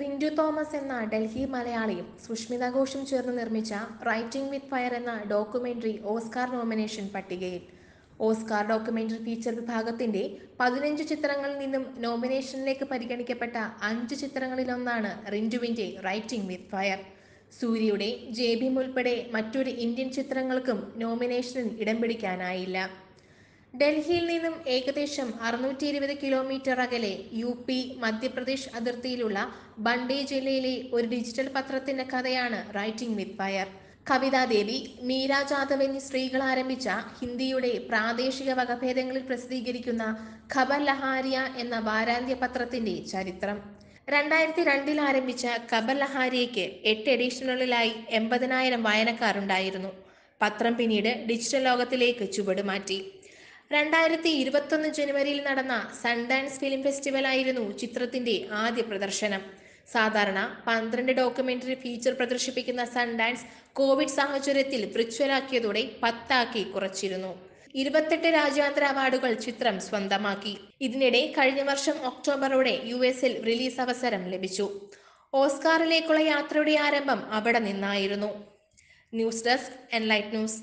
Rintu Thomas എന്ന ഡൽഹി മലയാളിയും സുഷ്മിത ഘോഷും ചേർന്ന് നിർമ്മിച്ച റൈറ്റിംഗ് വിത്ത് ഫയർ എന്ന ഡോക്യുമെൻ്ററി ഓസ്കാർ നോമിനേഷൻ പട്ടികയിൽ ഓസ്കാർ ഡോക്യുമെൻ്ററി ഫീച്ചർ വിഭാഗത്തിൻ്റെ പതിനഞ്ച് ചിത്രങ്ങളിൽ നിന്നും നോമിനേഷനിലേക്ക് പരിഗണിക്കപ്പെട്ട അഞ്ച് ചിത്രങ്ങളിലൊന്നാണ് റിൻറ്റുവിൻ്റെ റൈറ്റിംഗ് വിത്ത് ഫയർ സൂര്യയുടെ ജെ ബിം ഉൾപ്പെടെ മറ്റൊരു ഇന്ത്യൻ ചിത്രങ്ങൾക്കും നോമിനേഷനിൽ ഇടം പിടിക്കാനായില്ല ഡൽഹിയിൽ നിന്നും ഏകദേശം അറുന്നൂറ്റി ഇരുപത് കിലോമീറ്റർ അകലെ യു പി മധ്യപ്രദേശ് അതിർത്തിയിലുള്ള ബണ്ടേ ജില്ലയിലെ ഒരു ഡിജിറ്റൽ പത്രത്തിന്റെ കഥയാണ് Writing With Fire Kavita Devi Meera Jadhav എന്നീ സ്ത്രീകൾ ആരംഭിച്ച ഹിന്ദിയുടെ പ്രാദേശിക വകഭേദങ്ങളിൽ പ്രസിദ്ധീകരിക്കുന്ന ഖബർ ലഹാരിയ എന്ന വാരാന്ത്യ പത്രത്തിന്റെ ചരിത്രം രണ്ടായിരത്തി രണ്ടിൽ ആരംഭിച്ച ഖബർ ലഹാരിയയ്ക്ക് എട്ട് എഡിഷനുകളിലായി എൺപതിനായിരം വായനക്കാരുണ്ടായിരുന്നു പത്രം പിന്നീട് ഡിജിറ്റൽ ലോകത്തിലേക്ക് ചുവടുമാറ്റി രണ്ടായിരത്തി ഒന്ന് ജനുവരിയിൽ നടന്ന സൺഡാൻസ് ഫിലിം ഫെസ്റ്റിവൽ ആയിരുന്നു ചിത്രത്തിന്റെ ആദ്യ പ്രദർശനം സാധാരണ പന്ത്രണ്ട് ഡോക്യുമെന്ററി ഫീച്ചർ പ്രദർശിപ്പിക്കുന്ന സൺഡാൻസ് കോവിഡ് സാഹചര്യത്തിൽ വിർച്വലാക്കിയതോടെ പത്താക്കി കുറച്ചിരുന്നു ഇരുപത്തെട്ട് രാജ്യാന്തര അവാർഡുകൾ ചിത്രം സ്വന്തമാക്കി ഇതിനിടെ കഴിഞ്ഞ വർഷം ഒക്ടോബറോടെ യു എസിൽ റിലീസ് അവസരം ലഭിച്ചു ഓസ്കാറിലേക്കുള്ള യാത്രയുടെ ആരംഭം അവിടെ നിന്നായിരുന്നു ന്യൂസ് ഡെസ്ക് എൻലൈറ്റ് ന്യൂസ്